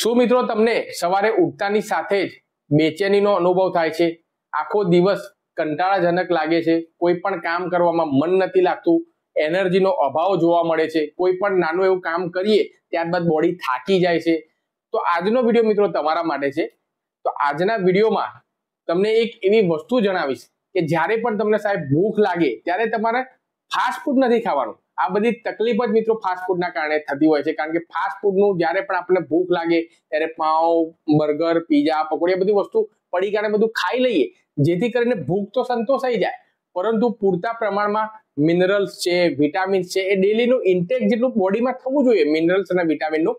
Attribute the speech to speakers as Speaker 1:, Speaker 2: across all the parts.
Speaker 1: શું મિત્રો તમને સવારે ઉઠતાની સાથે જ બેચેનીનો અનુભવ થાય છે આખો દિવસ કંટાળાજનક લાગે છે કોઈ પણ કામ કરવામાં મન નથી લાગતું એનર્જીનો અભાવ જોવા મળે છે કોઈ પણ નાનું એવું કામ કરીએ ત્યારબાદ બોડી થાકી જાય છે તો આજનો વિડીયો મિત્રો તમારા માટે છે તો આજના વિડીયોમાં તમને એક એવી વસ્તુ જણાવીશ કે જ્યારે પણ તમને સાહેબ ભૂખ લાગે ત્યારે તમારે ફાસ્ટ ફૂડ નથી ખાવાનું આ બધી તકલીફ જ મિત્રો ફાસ્ટફૂડના કારણે થતી હોય છે કારણ કે ફાસ્ટફૂડનું જ્યારે પણ આપણને ભૂખ લાગે ત્યારે પાઉં બર્ગર પીઝા પકોડી આ બધી વસ્તુ પડી કારણે બધું ખાઈ લઈએ જેથી કરીને ભૂખ તો સંતોષાઈ જાય પરંતુ પૂરતા પ્રમાણમાં મિનરલ્સ છે વિટામિન્સ છે એ ડેલીનું ઇન્ટેક જેટલું બોડીમાં થવું જોઈએ મિનરલ્સ અને વિટામિનનું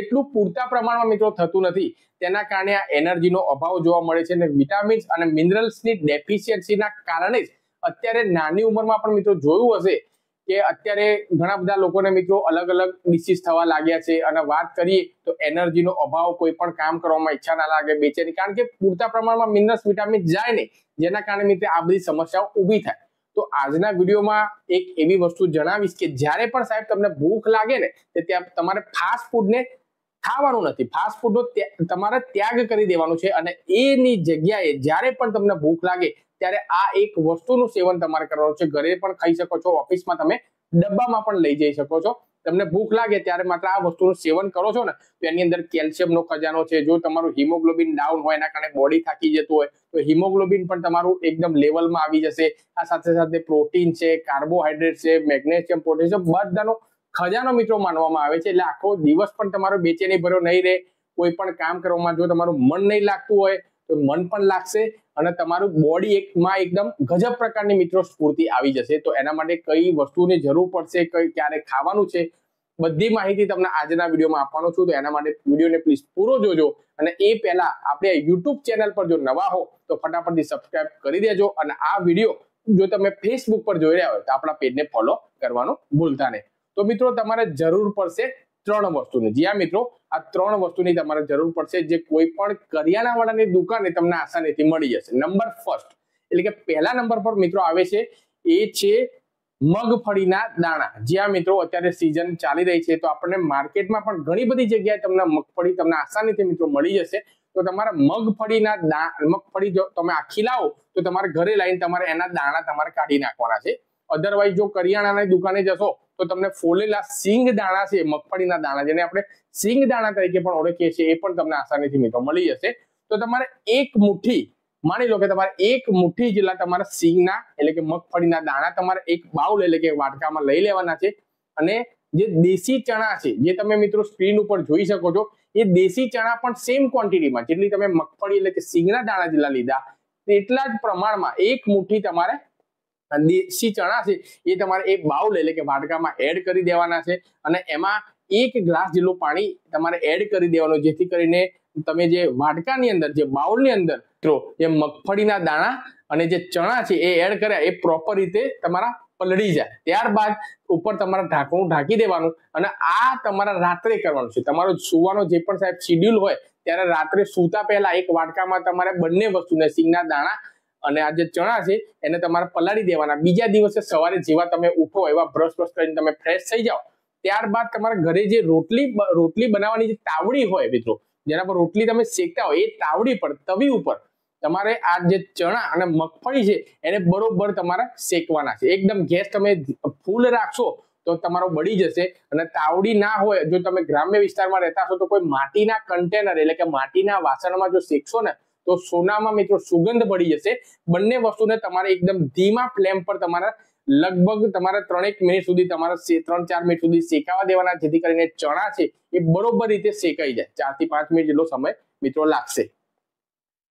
Speaker 1: એટલું પૂરતા પ્રમાણમાં મિત્રો થતું નથી તેના કારણે આ એનર્જીનો અભાવ જોવા મળે છે અને વિટામિન્સ અને મિનરલ્સની ડેફિશિયન્સીના કારણે જ અત્યારે નાની ઉંમરમાં પણ મિત્રો જોયું હશે કે અત્યારે ઘણા બધા લોકોને મિત્રો અલગ અલગ ડિસીઝ થવા લાગ્યા છે અને વાત કરીએ તો એનર્જીનો અભાવ કોઈ પણ કામ કરવામાં ઈચ્છા ના લાગે બેચેની કારણ કે પૂરતા પ્રમાણમાં મિનરલ્સ વિટામિન જાય ને જેના કારણે મિત્રો આ બધી સમસ્યાઓ ઊભી થાય તો આજના વિડીયોમાં એક એવી વસ્તુ જણાવીશ કે જ્યારે પણ સાહેબ તમને ભૂખ લાગે ને તે ત્યાં તમારે ફાસ્ટ ફૂડને ખાવાનું નથી ફાસ્ટ ફૂડનો તમારે ત્યાગ કરી દેવાનું છે અને એની જગ્યાએ જ્યારે પણ તમને ભૂખ લાગે ત્યારે આ એક વસ્તુનું સેવન તમારે કરવાનું છે ઘરે પણ ખાઈ શકો છો ઓફિસમાં તમે ડબ્બામાં પણ લઈ જઈ શકો છો તમને ભૂખ લાગે ત્યારે માત્ર આ વસ્તુનું સેવન કરો છો ને તો એની અંદર કેલ્શિયમનો ખજાનો છે જો તમારું હિમોગ્લોબિન ડાઉન હોય એના કારણે બોડી થાકી જતું હોય તો હિમોગ્લોબિન પણ તમારું એકદમ લેવલમાં આવી જશે આ સાથે સાથે પ્રોટીન છે કાર્બોહાઈડ્રેટ છે મેગ્નેશિયમ પોટેશિયમ બધાનો ખજાનો મિત્રો માનવામાં આવે છે એટલે આખો દિવસ પણ તમારો બેચેની ભર્યો નહીં રહે કોઈ પણ કામ કરવામાં જો તમારું મન નહીં લાગતું હોય તો મન પણ લાગશે અને તમારું બોડી એકમાં એકદમ ગજબ પ્રકારની મિત્રો સ્ફૂર્તિ આવી જશે તો એના માટે કઈ વસ્તુની જરૂર પડશે કઈ ક્યારે ખાવાનું છે બધી માહિતી તમને આજના વિડીયોમાં આપવાનો છું તો એના માટે વિડીયોને પ્લીઝ પૂરો જોજો અને એ પહેલા આપણે યુટ્યુબ ચેનલ પર જો નવા હો તો ફટાફટથી સબસ્ક્રાઇબ કરી દેજો અને આ વિડીયો જો તમે ફેસબુક પર જોઈ રહ્યા હોય તો આપણા પેજને ફોલો કરવાનું ભૂલતા નહીં તો મિત્રો તમારે જરૂર પડશે ત્રણ વસ્તુની જી આ મિત્રો આ ત્રણ વસ્તુની તમારે જરૂર પડશે જે કોઈ પણ કરિયાણાવાળાની દુકાને તમને આસાનીથી મળી જશે નંબર ફર્સ્ટ એટલે કે પહેલા નંબર પર મિત્રો આવે છે એ છે મગફળીના દાણા જ્યાં મિત્રો અત્યારે સિઝન ચાલી રહી છે તો આપણને માર્કેટમાં પણ ઘણી બધી જગ્યાએ તમને મગફળી તમને આસાનીથી મિત્રો મળી જશે તો તમારા મગફળીના દાણા મગફળી જો તમે આખી લાવો તો તમારે ઘરે લાવીને તમારે એના દાણા તમારે કાઢી નાખવાના છે અધરવાઇઝ જો કરિયાણાની દુકાને જશો તો તમને ફોલેલા સિંગ દાણા છે મગફળીના દાણા જેને આપણે સિંગ દાણા તરીકે પણ ઓળખીએ છીએ એ પણ તમને આસાનીથી મિત્રો મળી જશે તો તમારે એક મુઠ્ઠી માની લો કે તમારે એક મુઠ્ઠી જેટલા તમારા સિંગના એટલે કે મગફળીના દાણા તમારે એક બાઉલ એટલે કે વાટકામાં લઈ લેવાના છે અને જે દેશી ચણા છે જે તમે મિત્રો સ્ક્રીન ઉપર જોઈ શકો છો એ દેશી ચણા પણ સેમ ક્વોન્ટિટીમાં જેટલી તમે મગફળી એટલે કે સિંગના દાણા જેટલા લીધા એટલા જ પ્રમાણમાં એક મુઠ્ઠી તમારે દેશી ચણા છે એ તમારે એક બાઉલ એટલે કે વાટકામાં એડ કરી દેવાના છે અને એમાં એક ગ્લાસ જેટલું પાણી તમારે એડ કરી દેવાનું જેથી કરીને તમે જે વાટકાની અંદર જે બાઉલની અંદર જે મગફળીના દાણા અને જે ચણા છે એ એડ કર્યા એ પ્રોપર રીતે તમારા પલળી જાય ત્યારબાદ ઉપર તમારા ઢાંકણું ઢાંકી દેવાનું અને આ તમારા રાત્રે કરવાનું છે તમારો સુવાનો જે પણ સાહેબ શિડ્યુલ હોય ત્યારે રાત્રે સૂતા પહેલા એક વાટકામાં તમારે બંને વસ્તુને સિંગના દાણા અને આ જે ચણા છે એને તમારે પલાળી દેવાના બીજા દિવસે સવારે જેવા તમે ઉઠો એવા બ્રશ બ્રશ કરીને તમે ફ્રેશ થઈ જાઓ ત્યારબાદ તમારા ઘરે જે રોટલી રોટલી બનાવવાની જે તાવડી હોય મિત્રો જેના પર રોટલી તમે શેકતા હોય એ તાવડી પર તવી ઉપર તમારે આ જે ચણા અને મગફળી છે એને બરોબર તમારે શેકવાના છે એકદમ ગેસ તમે ફૂલ રાખશો તો તમારો બળી જશે અને તાવડી ના હોય જો તમે ગ્રામ્ય વિસ્તારમાં રહેતા હશો તો કોઈ માટીના કન્ટેનર એટલે કે માટીના વાસણમાં જો શેકશો ને તો સોનામાં મિત્રો સુગંધ પડી જશે બંને વસ્તુને તમારે એકદમ ધીમા ફ્લેમ પર તમારા લગભગ તમારા ત્રણેક મિનિટ સુધી તમારા ત્રણ ચાર મિનિટ સુધી શેકાવા દેવાના જેથી કરીને ચણા છે એ બરોબર રીતે શેકાઈ જાય ચાર થી પાંચ મિનિટ જેટલો સમય મિત્રો લાગશે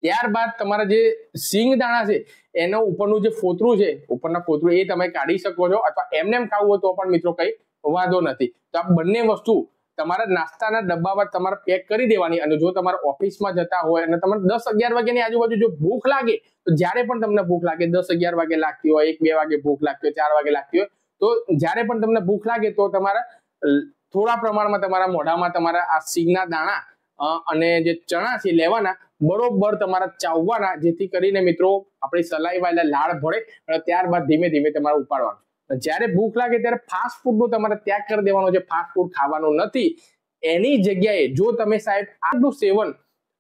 Speaker 1: ત્યારબાદ તમારા જે સિંગ દાણા છે એનો ઉપરનું જે ફોતરું છે ઉપરના ફોતરું એ તમે કાઢી શકો છો અથવા એમને એમ ખાવું હોય તો પણ મિત્રો કઈ વાંધો નથી તો આ બંને વસ્તુ તમારા નાસ્તાના ડબ્બામાં તમારે પેક કરી દેવાની અને જો તમારે ઓફિસમાં જતા હોય અને તમારે દસ અગિયાર વાગ્યાની આજુબાજુ જો ભૂખ લાગે તો જ્યારે પણ તમને ભૂખ લાગે દસ અગિયાર વાગે લાગતી હોય એક બે વાગે ભૂખ લાગતી હોય ચાર વાગે લાગતી હોય તો જ્યારે પણ તમને ભૂખ લાગે તો તમારા થોડા પ્રમાણમાં તમારા મોઢામાં તમારા આ સિંગના દાણા અને જે ચણા છે લેવાના બરોબર તમારા ચાવવાના જેથી કરીને મિત્રો આપણી સલાઈ વાયેલા લાળ ભળે અને ત્યારબાદ ધીમે ધીમે તમારે ઉપાડવાનું જ્યારે ભૂખ લાગે ત્યારે ફાસ્ટ ફૂડનો તમારે ત્યાગ કરી દેવાનો છે ફાસ્ટ ફૂડ ખાવાનું નથી એની જગ્યાએ જો તમે સાહેબ આટલું સેવન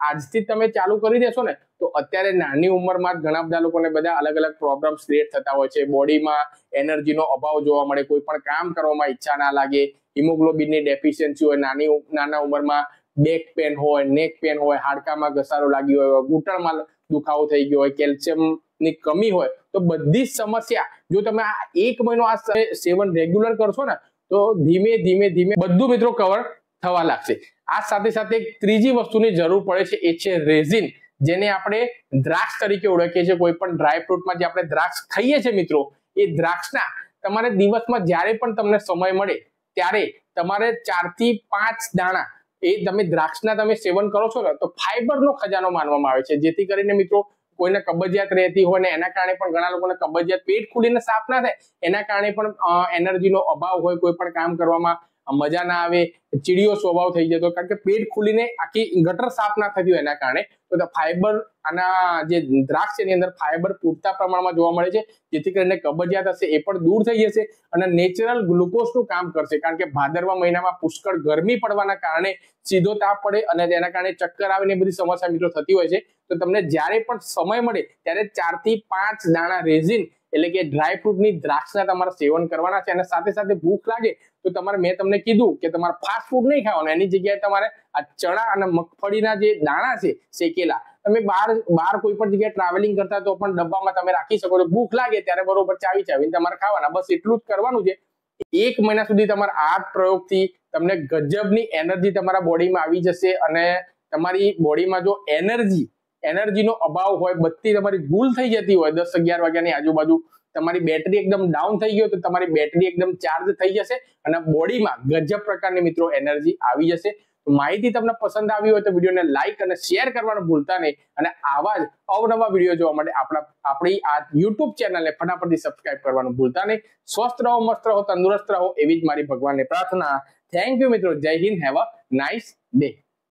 Speaker 1: આજથી તમે ચાલુ કરી દેશો ને તો અત્યારે નાની ઉંમરમાં ઘણા બધા લોકોને બધા અલગ અલગ પ્રોબ્લેમ્સ ક્રિએટ થતા હોય છે બોડીમાં એનર્જીનો અભાવ જોવા મળે કોઈ પણ કામ કરવામાં ઈચ્છા ના લાગે હિમોગ્લોબિનની ડેફિશિયન્સી હોય નાની નાના ઉંમરમાં બેક પેન હોય નેક પેન હોય હાડકામાં ઘસારો લાગ્યો હોય ઘૂંટણમાં દુખાવો થઈ ગયો હોય કેલ્શિયમ ની કમી હોય તો બધી જ સમસ્યા જો તમે આ એક મહિનો આ સેવન રેગ્યુલર કરશો ને તો ધીમે ધીમે ધીમે બધું મિત્રો કવર થવા લાગશે આ સાથે સાથે એક ત્રીજી વસ્તુની જરૂર પડે છે એ છે રેઝિન જેને આપણે દ્રાક્ષ તરીકે ઓળખીએ છીએ કોઈ પણ ડ્રાય ફ્રૂટમાં જે આપણે દ્રાક્ષ ખાઈએ છીએ મિત્રો એ દ્રાક્ષના તમારે દિવસમાં જ્યારે પણ તમને સમય મળે ત્યારે તમારે ચારથી પાંચ દાણા એ તમે દ્રાક્ષના તમે સેવન કરો છો ને તો ફાઈબરનો ખજાનો માનવામાં આવે છે જેથી કરીને મિત્રો કોઈને કબજિયાત રહેતી હોય ને એના કારણે પણ ઘણા લોકોને કબજિયાત પેટ ખુલીને સાફ ના થાય એના કારણે પણ એનર્જીનો અભાવ હોય કોઈ પણ કામ કરવામાં મજા ના આવે ચીડિયો સ્વભાવ થઈ જતો કારણ કે પેટ ખુલીને આખી ગટર સાફ ના થતી હોય એના કારણે તો ફાઈબર આના જે દ્રાક્ષ છે એની અંદર ફાઈબર પૂરતા પ્રમાણમાં જોવા મળે છે જેથી કરીને કબજિયાત હશે એ પણ દૂર થઈ જશે અને નેચરલ ગ્લુકોઝનું કામ કરશે કારણ કે ભાદરવા મહિનામાં પુષ્કળ ગરમી પડવાના કારણે સીધો તાપ પડે અને તેના કારણે ચક્કર આવીને બધી સમસ્યા મિત્રો થતી હોય છે તો તમને જ્યારે પણ સમય મળે ત્યારે ચારથી પાંચ દાણા રેઝિન એટલે કે ડ્રાય ફ્રૂટની દ્રાક્ષના તમારે સેવન કરવાના છે અને સાથે સાથે ભૂખ લાગે તો તમારે મેં તમને કીધું કે તમારે ફાસ્ટ ફૂડ નહીં ખાવાનું એની જગ્યાએ તમારે આ ચણા અને મગફળીના જે દાણા છે શેકેલા તમે બહાર બહાર કોઈ પણ જગ્યાએ ટ્રાવેલિંગ કરતા તો પણ ડબ્બામાં તમે રાખી શકો છો ભૂખ લાગે ત્યારે બરોબર ચાવી ચાવીને તમારે ખાવાના બસ એટલું જ કરવાનું છે એક મહિના સુધી તમારા આ પ્રયોગથી તમને ગજબની એનર્જી તમારા બોડીમાં આવી જશે અને તમારી બોડીમાં જો એનર્જી એનર્જીનો અભાવ હોય બધી તમારી ભૂલ થઈ જતી હોય દસ અગિયાર વાગ્યાની આજુબાજુ તમારી બેટરી એકદમ ડાઉન થઈ ગયો તો તમારી બેટરી એકદમ ચાર્જ થઈ જશે અને બોડીમાં ગજબ પ્રકારની મિત્રો એનર્જી આવી જશે માહિતી તમને પસંદ આવી હોય તો વિડીયોને લાઈક અને શેર કરવાનું ભૂલતા નહીં અને આવા જ અવનવા વિડીયો જોવા માટે આપણા આપણી આ યુટ્યુબ ચેનલને ફટાફટથી સબસ્ક્રાઇબ કરવાનું ભૂલતા નહીં સ્વસ્થ રહો મસ્ત રહો તંદુરસ્ત રહો એવી જ મારી ભગવાનની પ્રાર્થના થેન્ક યુ મિત્રો જય Hind have a nice day